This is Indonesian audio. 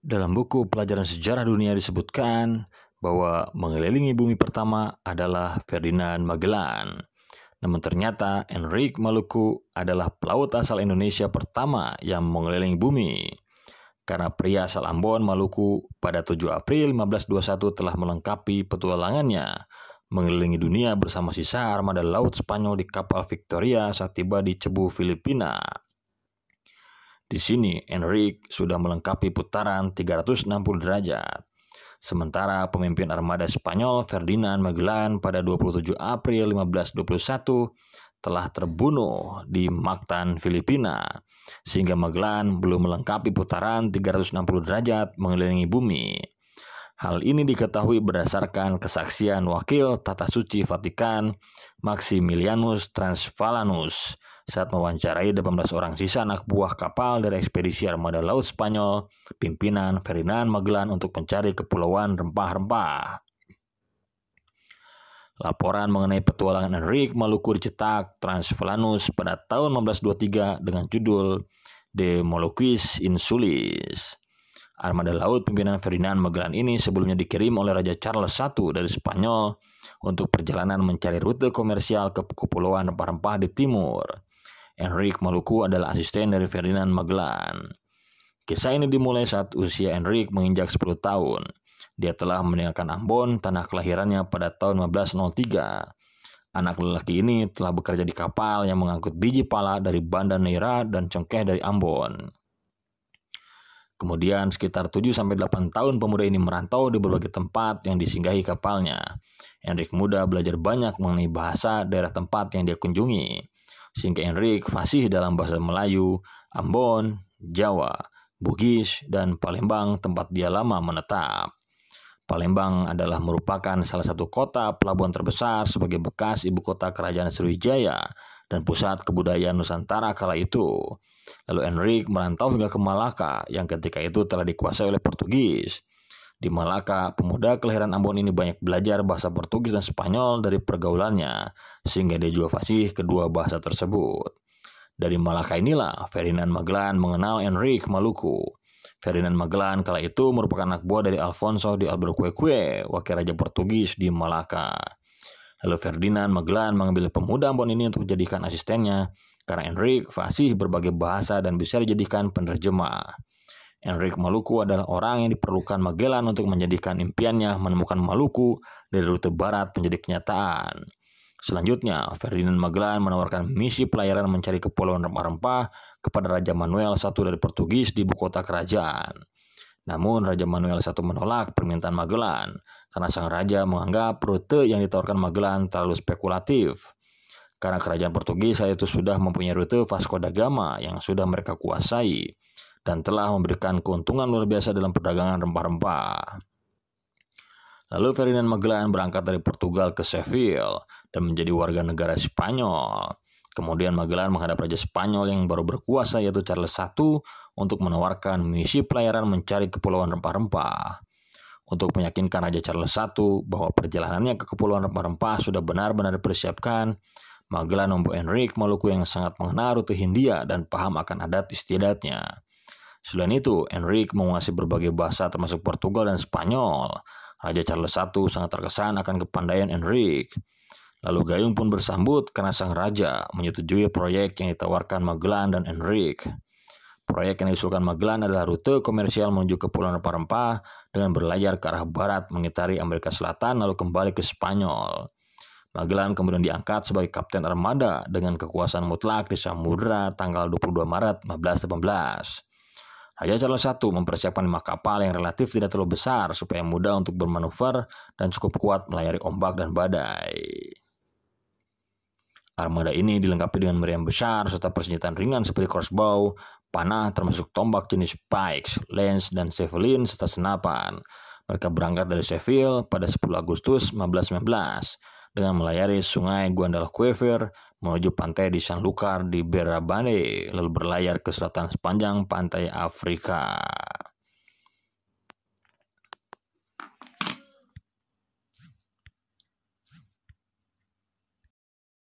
Dalam buku pelajaran sejarah dunia disebutkan bahwa mengelilingi bumi pertama adalah Ferdinand Magellan. Namun ternyata Enrique Maluku adalah pelaut asal Indonesia pertama yang mengelilingi bumi. Karena pria asal Ambon, Maluku pada 7 April 1521 telah melengkapi petualangannya mengelilingi dunia bersama sisa armada laut Spanyol di kapal Victoria saat tiba di Cebu, Filipina. Di sini, Enric sudah melengkapi putaran 360 derajat. Sementara pemimpin armada Spanyol Ferdinand Magellan pada 27 April 1521 telah terbunuh di Mactan, Filipina, sehingga Magellan belum melengkapi putaran 360 derajat mengelilingi bumi. Hal ini diketahui berdasarkan kesaksian wakil Tata Suci Vatikan Maximilianus Transvalanus saat mewawancarai 18 orang sisa anak buah kapal dari ekspedisi armada laut Spanyol, pimpinan Ferdinand Magellan untuk mencari kepulauan rempah-rempah. Laporan mengenai petualangan Enrique Maluku dicetak Transvalanus pada tahun 1523 dengan judul De Moluquis Insulis. Armada laut pimpinan Ferdinand Magellan ini sebelumnya dikirim oleh Raja Charles I dari Spanyol untuk perjalanan mencari rute komersial ke kepulauan rempah-rempah di timur. Enrik Maluku adalah asisten dari Ferdinand Magellan. Kisah ini dimulai saat usia Enrik menginjak 10 tahun. Dia telah meninggalkan Ambon, tanah kelahirannya pada tahun 1503. Anak lelaki ini telah bekerja di kapal yang mengangkut biji pala dari Banda Neira dan cengkeh dari Ambon. Kemudian sekitar 7-8 tahun pemuda ini merantau di berbagai tempat yang disinggahi kapalnya. Enrik muda belajar banyak mengenai bahasa daerah tempat yang dia kunjungi. Singke Enrik fasih dalam bahasa Melayu, Ambon, Jawa, Bugis, dan Palembang tempat dia lama menetap. Palembang adalah merupakan salah satu kota pelabuhan terbesar sebagai bekas ibu kota kerajaan Sriwijaya dan pusat kebudayaan Nusantara kala itu. Lalu Enrik merantau hingga ke Malaka yang ketika itu telah dikuasai oleh Portugis. Di Malaka, pemuda kelahiran Ambon ini banyak belajar bahasa Portugis dan Spanyol dari pergaulannya, sehingga dia juga fasih kedua bahasa tersebut. Dari Malaka inilah Ferdinand Magellan mengenal Enrique Maluku. Ferdinand Magellan kala itu merupakan anak buah dari Alfonso de Albuquerque, wakil raja Portugis di Malaka. Lalu Ferdinand Magellan mengambil pemuda Ambon ini untuk dijadikan asistennya, karena Enrique fasih berbagai bahasa dan bisa dijadikan penerjemah. Enrique Maluku adalah orang yang diperlukan Magellan untuk menjadikan impiannya menemukan Maluku dari rute barat menjadi kenyataan. Selanjutnya, Ferdinand Magellan menawarkan misi pelayaran mencari kepulauan rempah-rempah kepada Raja Manuel I dari Portugis di ibu kota kerajaan. Namun, Raja Manuel I menolak permintaan Magellan karena sang raja menganggap rute yang ditawarkan Magellan terlalu spekulatif. Karena kerajaan Portugis saat itu sudah mempunyai rute Vasco da Gama yang sudah mereka kuasai dan telah memberikan keuntungan luar biasa dalam perdagangan rempah-rempah. Lalu Ferdinand Magellan berangkat dari Portugal ke Seville dan menjadi warga negara Spanyol. Kemudian Magellan menghadap Raja Spanyol yang baru berkuasa yaitu Charles I untuk menawarkan misi pelayaran mencari kepulauan rempah-rempah. Untuk meyakinkan Raja Charles I bahwa perjalanannya ke kepulauan rempah-rempah sudah benar-benar dipersiapkan, Magellan membuat Enrique Maluku yang sangat mengenal rute Hindia dan paham akan adat istiadatnya. Selain itu, Enrique menguasai berbagai bahasa termasuk Portugal dan Spanyol. Raja Charles I sangat terkesan akan kepandaian Enrique. Lalu Gayung pun bersambut karena sang raja menyetujui proyek yang ditawarkan Magellan dan Enrique. Proyek yang diusulkan Magellan adalah rute komersial menuju ke Pulau Rempah-Rempah dengan berlayar ke arah barat mengitari Amerika Selatan lalu kembali ke Spanyol. Magellan kemudian diangkat sebagai kapten armada dengan kekuasaan mutlak di Samudra tanggal 22 Maret 1518. Hanya calon satu mempersiapkan lima kapal yang relatif tidak terlalu besar supaya mudah untuk bermanuver dan cukup kuat melayari ombak dan badai. Armada ini dilengkapi dengan meriam besar serta persenjataan ringan seperti crossbow, panah termasuk tombak jenis pikes, lens, dan sevelin serta senapan. Mereka berangkat dari Seville pada 10 Agustus 1519 dengan melayari sungai Guadalquivir menuju pantai di San Lucar di Berabane lalu berlayar ke selatan sepanjang pantai Afrika.